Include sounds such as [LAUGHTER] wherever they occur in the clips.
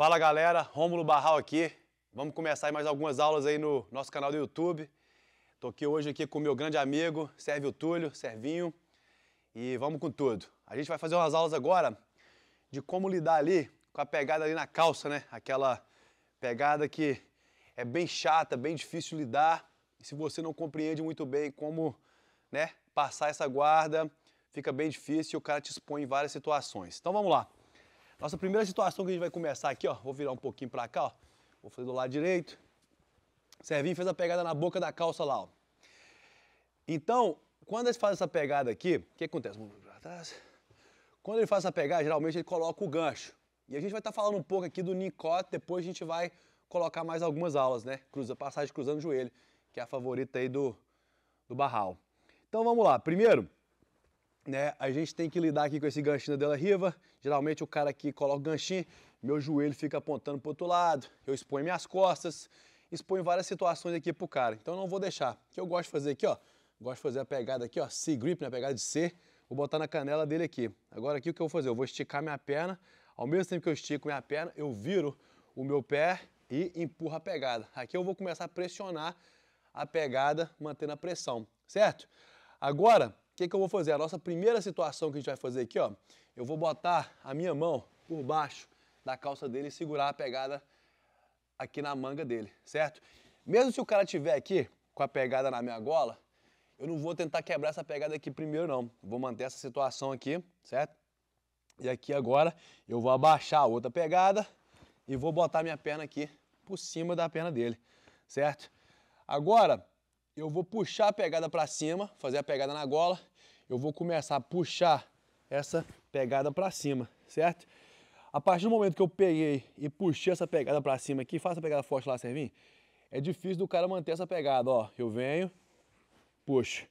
Fala galera, Rômulo Barral aqui. Vamos começar mais algumas aulas aí no nosso canal do YouTube. Tô aqui hoje aqui com meu grande amigo, Sérvio Túlio, Servinho, e vamos com tudo. A gente vai fazer umas aulas agora de como lidar ali com a pegada ali na calça, né? Aquela pegada que é bem chata, bem difícil lidar. E se você não compreende muito bem como, né, passar essa guarda, fica bem difícil e o cara te expõe em várias situações. Então vamos lá. Nossa primeira situação que a gente vai começar aqui, ó. Vou virar um pouquinho pra cá, ó. Vou fazer do lado direito. Servinho fez a pegada na boca da calça lá, ó. Então, quando ele faz essa pegada aqui, o que acontece? Vamos pra trás. Quando ele faz essa pegada, geralmente ele coloca o gancho. E a gente vai estar tá falando um pouco aqui do Nicot, depois a gente vai colocar mais algumas aulas, né? Cruza, passagem cruzando o joelho, que é a favorita aí do, do Barral. Então vamos lá. Primeiro, né? A gente tem que lidar aqui com esse ganchinho da Della Riva. Geralmente o cara aqui coloca o ganchinho, meu joelho fica apontando para outro lado, eu exponho minhas costas, exponho várias situações aqui pro cara. Então eu não vou deixar. O que eu gosto de fazer aqui, ó, gosto de fazer a pegada aqui, ó, C grip, né, pegada de C, vou botar na canela dele aqui. Agora aqui o que eu vou fazer? Eu vou esticar minha perna, ao mesmo tempo que eu estico minha perna, eu viro o meu pé e empurro a pegada. Aqui eu vou começar a pressionar a pegada, mantendo a pressão, certo? Agora, que, que eu vou fazer? A nossa primeira situação que a gente vai fazer aqui, ó, eu vou botar a minha mão por baixo da calça dele e segurar a pegada aqui na manga dele, certo? Mesmo se o cara tiver aqui com a pegada na minha gola, eu não vou tentar quebrar essa pegada aqui primeiro não. Vou manter essa situação aqui, certo? E aqui agora eu vou abaixar a outra pegada e vou botar minha perna aqui por cima da perna dele, certo? Agora, eu vou puxar a pegada para cima, fazer a pegada na gola, eu vou começar a puxar essa pegada para cima, certo? A partir do momento que eu peguei e puxei essa pegada para cima aqui, faço a pegada forte lá, Servinho, é difícil do cara manter essa pegada, ó, eu venho, puxo.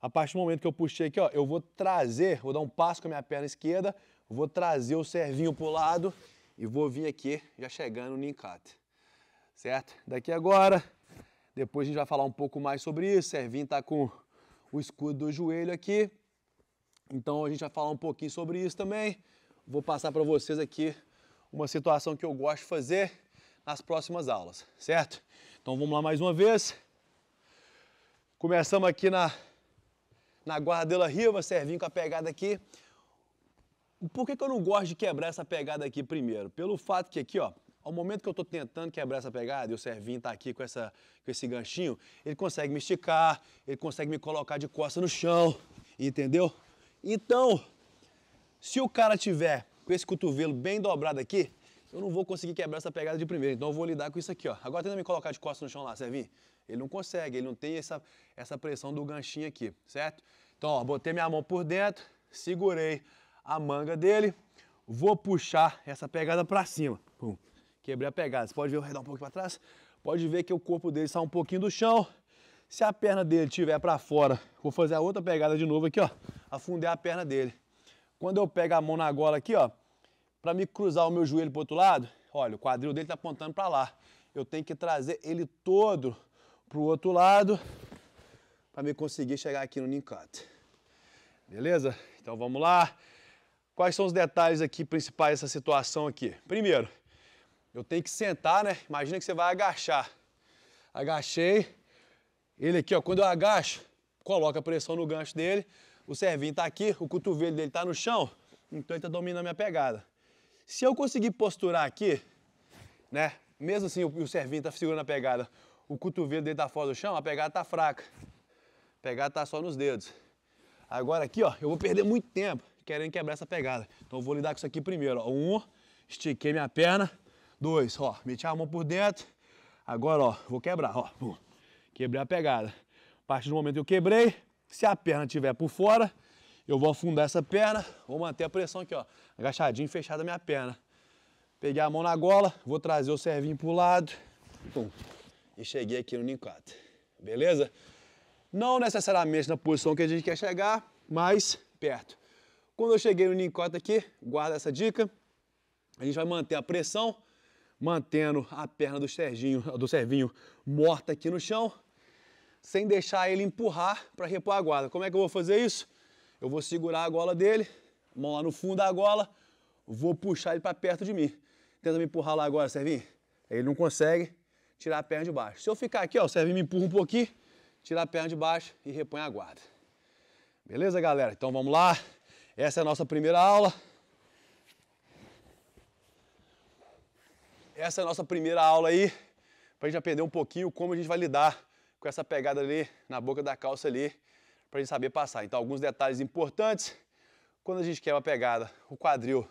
A partir do momento que eu puxei aqui, ó, eu vou trazer, vou dar um passo com a minha perna esquerda, vou trazer o servinho pro lado e vou vir aqui já chegando no encate. Certo? Daqui agora, depois a gente vai falar um pouco mais sobre isso. Servinho está com o escudo do joelho aqui. Então a gente vai falar um pouquinho sobre isso também. Vou passar para vocês aqui uma situação que eu gosto de fazer nas próximas aulas, certo? Então vamos lá mais uma vez. Começamos aqui na, na guardela riva, servinho com a pegada aqui. Por que, que eu não gosto de quebrar essa pegada aqui primeiro? Pelo fato que aqui, ó, ao momento que eu estou tentando quebrar essa pegada e o Servinho está aqui com, essa, com esse ganchinho, ele consegue me esticar, ele consegue me colocar de costa no chão, entendeu? Então, se o cara tiver com esse cotovelo bem dobrado aqui, eu não vou conseguir quebrar essa pegada de primeira. então eu vou lidar com isso aqui, ó. Agora tenta me colocar de costas no chão lá, Servinho. Ele não consegue, ele não tem essa, essa pressão do ganchinho aqui, certo? Então, ó, botei minha mão por dentro, segurei a manga dele, vou puxar essa pegada para cima. Pum. Quebrei a pegada. Você pode ver eu redar um pouco para trás. Pode ver que o corpo dele sai um pouquinho do chão. Se a perna dele tiver para fora, vou fazer a outra pegada de novo aqui, ó. Afundei a perna dele. Quando eu pego a mão na gola aqui, ó, para me cruzar o meu joelho o outro lado, olha, o quadril dele está apontando para lá. Eu tenho que trazer ele todo para o outro lado para me conseguir chegar aqui no ninkat. Beleza? Então vamos lá. Quais são os detalhes aqui principais dessa situação aqui? Primeiro, eu tenho que sentar, né? Imagina que você vai agachar. Agachei. Ele aqui, ó, quando eu agacho, coloca a pressão no gancho dele. O servinho tá aqui, o cotovelo dele tá no chão, então ele tá dominando a minha pegada. Se eu conseguir posturar aqui, né? Mesmo assim, o, servinho tá segurando a pegada, o cotovelo dele tá fora do chão, a pegada tá fraca. A pegada tá só nos dedos. Agora aqui, ó, eu vou perder muito tempo querendo quebrar essa pegada. Então eu vou lidar com isso aqui primeiro, ó. Um, estiquei minha perna, dois, ó, meti a mão por dentro, agora, ó, vou quebrar, ó, pum, quebrei a pegada. A partir do momento que eu quebrei, se a perna estiver por fora, eu vou afundar essa perna, vou manter a pressão aqui, ó, agachadinho, fechada a minha perna. Peguei a mão na gola, vou trazer o servinho pro lado, pum, e cheguei aqui no nincado, beleza? Não necessariamente na posição que a gente quer chegar, mas perto. Quando eu cheguei no nincota aqui, guarda essa dica, a gente vai manter a pressão, mantendo a perna do Serginho, [LAUGHS] do Servinho morta aqui no chão, sem deixar ele empurrar para repor a guarda. Como é que eu vou fazer isso? Eu vou segurar a gola dele, mão lá no fundo da gola, vou puxar ele para perto de mim. Tenta me empurrar lá agora, Servinho. Ele não consegue tirar a perna de baixo. Se eu ficar aqui, ó, o Servinho me empurra um pouquinho, tira a perna de baixo e repõe a guarda. Beleza, galera? Então vamos lá. Essa é a nossa primeira aula. essa é a nossa primeira aula aí, para a gente aprender um pouquinho como a gente vai lidar com essa pegada ali na boca da calça ali, para a gente saber passar. Então, alguns detalhes importantes, quando a gente quer uma pegada, o quadril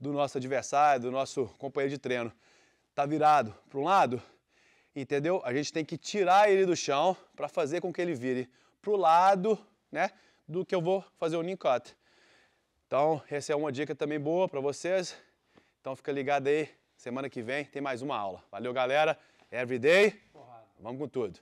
do nosso adversário, do nosso companheiro de treino, tá virado para um lado, entendeu? A gente tem que tirar ele do chão para fazer com que ele vire pro lado, né, do que eu vou fazer o nincote. Então, essa é uma dica também boa para vocês. Então, fica ligado aí Semana que vem tem mais uma aula. Valeu, galera. Everyday. Vamos com tudo.